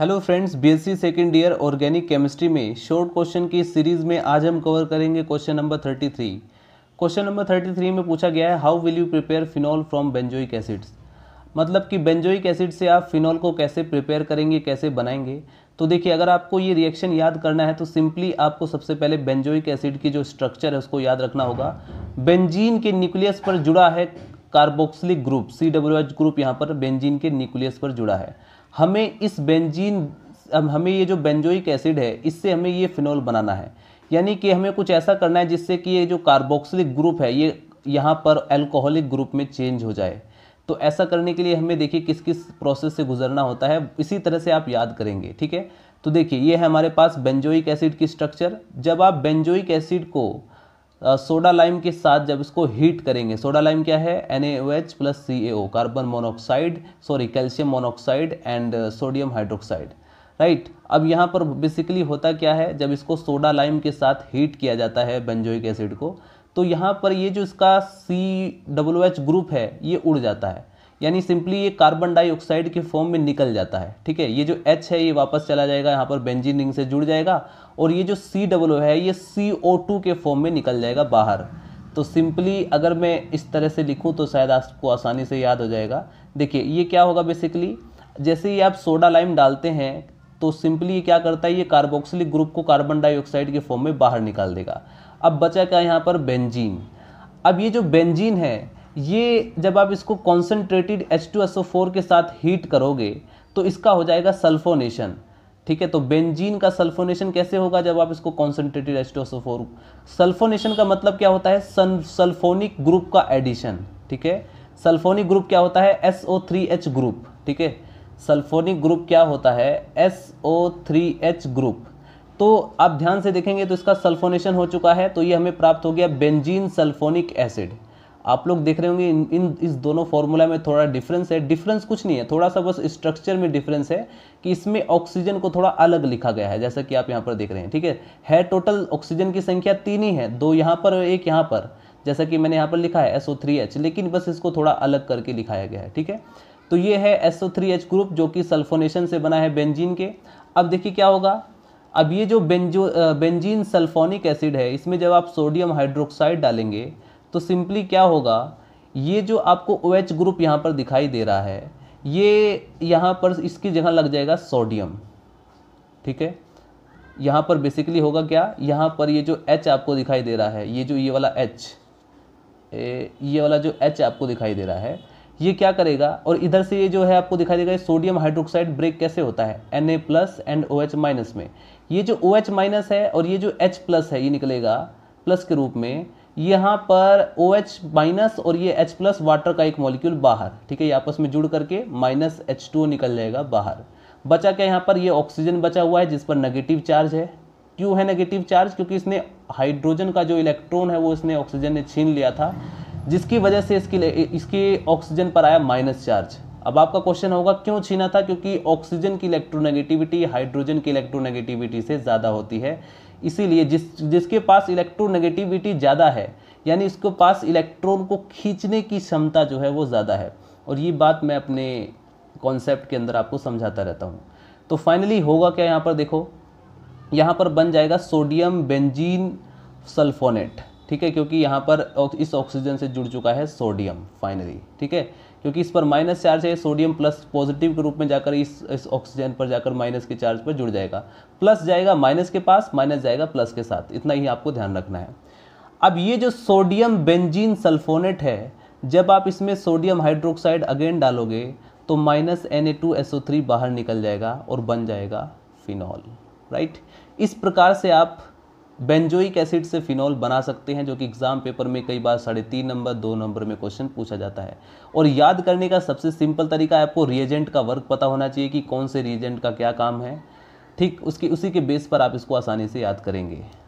hello friends BSc second year organic chemistry में short question की series में आज हम कवर करेंगे question number thirty three question number thirty three में पूछा गया है how will you prepare phenol from benzoic acids मतलब कि बेंजोइक एसिड से आप फिनॉल को कैसे प्रिपेयर करेंगे कैसे बनाएंगे तो देखिए अगर आपको ये रिएक्शन याद करना है तो सिंपली आपको सबसे पहले बेंजोइक एसिड की जो स्ट्रक्चर है उसको याद रखना होगा बेंजीन के न्यूक्लियस पर जुड़ा है carboxylic group C W H group यहाँ पर बेंजीन के न्यूक्लियस पर जुड़ा है हमें इस बेंजीन हमें ये जो बेंजोइक एसिड है इससे हमें ये फिनोल बनाना है यानी कि हमें कुछ ऐसा करना है जिससे कि ये जो कार्बोक्सिलिक ग्रुप है ये यहाँ पर एल्कोहलिक ग्रुप में चेंज हो जाए तो ऐसा करने के लिए हमें देखिए किस किस प्रोसेस से गुजरना होता है इसी तरह से आप याद करेंगे ठीक है तो देखिए ये है हमारे पास बेंजोइक एसिड की स्ट्रक्चर जब आप बेंजोइक एसिड को सोडा लाइम के साथ जब इसको हीट करेंगे सोडा लाइम क्या है N A O H plus C A O carbon monoxide sorry calcium monoxide and sodium hydroxide right अब यहाँ पर बेसिकली होता क्या है जब इसको सोडा लाइम के साथ हीट किया जाता है बेंजोइक एसिड को तो यहाँ पर ये जो इसका सी डब्ल्यू एच ग्रुप है ये उड़ जाता है यानी सिंपली ये कार्बन डाइऑक्साइड के फॉर्म में निकल जाता है ठीक है ये जो एच है ये वापस चला जाएगा यहाँ पर बेंजीन रिंग से जुड़ जाएगा और ये जो सी डब्लो है ये सी ओ टू के फॉर्म में निकल जाएगा बाहर तो सिंपली अगर मैं इस तरह से लिखूँ तो शायद आपको आसानी से याद हो जाएगा देखिए ये क्या होगा बेसिकली जैसे ही आप सोडा लाइम डालते हैं तो सिंपली ये क्या करता है ये कार्बोक्सिलिक ग्रुप को कार्बन डाइऑक्साइड के फॉर्म में बाहर निकाल देगा अब बचा क्या यहाँ पर बेंजीन अब ये जो बेंजीन है ये जब आप इसको कॉन्सेंट्रेटेड H2SO4 के साथ हीट करोगे तो इसका हो जाएगा सल्फोनेशन ठीक है तो बेंजीन का सल्फोनेशन कैसे होगा जब आप इसको कॉन्सेंट्रेटेड H2SO4 सल्फोनेशन का मतलब क्या होता है सन सल्फोनिक ग्रुप का एडिशन ठीक है सल्फोनिक ग्रुप क्या होता है एच ग्रुप ठीक है सल्फोनिक ग्रुप क्या होता है एच ग्रुप तो आप ध्यान से देखेंगे तो इसका सल्फोनेशन हो चुका है तो ये हमें प्राप्त हो गया बेंजीन सल्फोनिक एसिड आप लोग देख रहे होंगे इन, इन इस दोनों फॉर्मूला में थोड़ा डिफरेंस है डिफरेंस कुछ नहीं है थोड़ा सा बस स्ट्रक्चर में डिफरेंस है कि इसमें ऑक्सीजन को थोड़ा अलग लिखा गया है जैसा कि आप यहाँ पर देख रहे हैं ठीक है है टोटल ऑक्सीजन की संख्या तीन ही है दो यहाँ पर एक यहाँ पर जैसा कि मैंने यहाँ पर लिखा है SO3H लेकिन बस इसको थोड़ा अलग करके लिखाया गया है ठीक है तो ये है SO3H ग्रुप जो कि सल्फोनेशन से बना है बेंजीन के अब देखिए क्या होगा अब ये जो बेंजो बेंजीन सल्फोनिक एसिड है इसमें जब आप सोडियम हाइड्रोक्साइड डालेंगे तो सिंपली क्या होगा ये जो आपको ओ OH ग्रुप यहाँ पर दिखाई दे रहा है ये यहाँ पर इसकी जगह लग जाएगा सोडियम ठीक है यहाँ पर बेसिकली होगा क्या यहाँ पर ये जो एच आपको दिखाई दे रहा है ये जो ये वाला एच ये वाला जो एच आपको दिखाई दे रहा है ये क्या करेगा और इधर से ये जो है आपको दिखाई देगा सोडियम हाइड्रोक्साइड ब्रेक कैसे होता है N A plus and O H minus में ये जो ओ OH एच माइनस है और ये जो एच प्लस है ये निकलेगा प्लस के रूप में यहाँ पर ओ एच माइनस और ये H प्लस वाटर का एक मॉलिक्यूल बाहर ठीक है ये आपस में जुड़ करके माइनस एच टू निकल जाएगा बाहर बचा क्या यहाँ पर ये ऑक्सीजन बचा हुआ है जिस पर नेगेटिव चार्ज है क्यों है नेगेटिव चार्ज क्योंकि इसने हाइड्रोजन का जो इलेक्ट्रॉन है वो इसने ऑक्सीजन ने छीन लिया था जिसकी वजह से इसकी इसके ऑक्सीजन पर आया माइनस चार्ज अब आपका क्वेश्चन होगा क्यों छीना था क्योंकि ऑक्सीजन की इलेक्ट्रोनेगेटिविटी हाइड्रोजन की इलेक्ट्रोनेगेटिविटी से ज़्यादा होती है इसीलिए जिस जिसके पास इलेक्ट्रोनेगेटिविटी ज़्यादा है यानी इसके पास इलेक्ट्रॉन को खींचने की क्षमता जो है वो ज़्यादा है और ये बात मैं अपने कॉन्सेप्ट के अंदर आपको समझाता रहता हूँ तो फाइनली होगा क्या यहाँ पर देखो यहाँ पर बन जाएगा सोडियम बेंजीन सल्फोनेट ठीक है क्योंकि यहाँ पर इस ऑक्सीजन से जुड़ चुका है सोडियम फाइनली ठीक है क्योंकि इस पर माइनस चार्ज है सोडियम प्लस पॉजिटिव के रूप में जाकर इस इस ऑक्सीजन पर जाकर माइनस के चार्ज पर जुड़ जाएगा प्लस जाएगा माइनस के पास माइनस जाएगा प्लस के साथ इतना ही आपको ध्यान रखना है अब ये जो सोडियम बेंजीन सल्फोनेट है जब आप इसमें सोडियम हाइड्रोक्साइड अगेन डालोगे तो माइनस एन बाहर निकल जाएगा और बन जाएगा फिनॉल राइट इस प्रकार से आप बेंजोइक एसिड से फिनॉल बना सकते हैं जो कि एग्ज़ाम पेपर में कई बार साढ़े तीन नंबर दो नंबर में क्वेश्चन पूछा जाता है और याद करने का सबसे सिंपल तरीका आपको रिएजेंट का वर्क पता होना चाहिए कि कौन से रिएजेंट का क्या काम है ठीक उसकी उसी के बेस पर आप इसको आसानी से याद करेंगे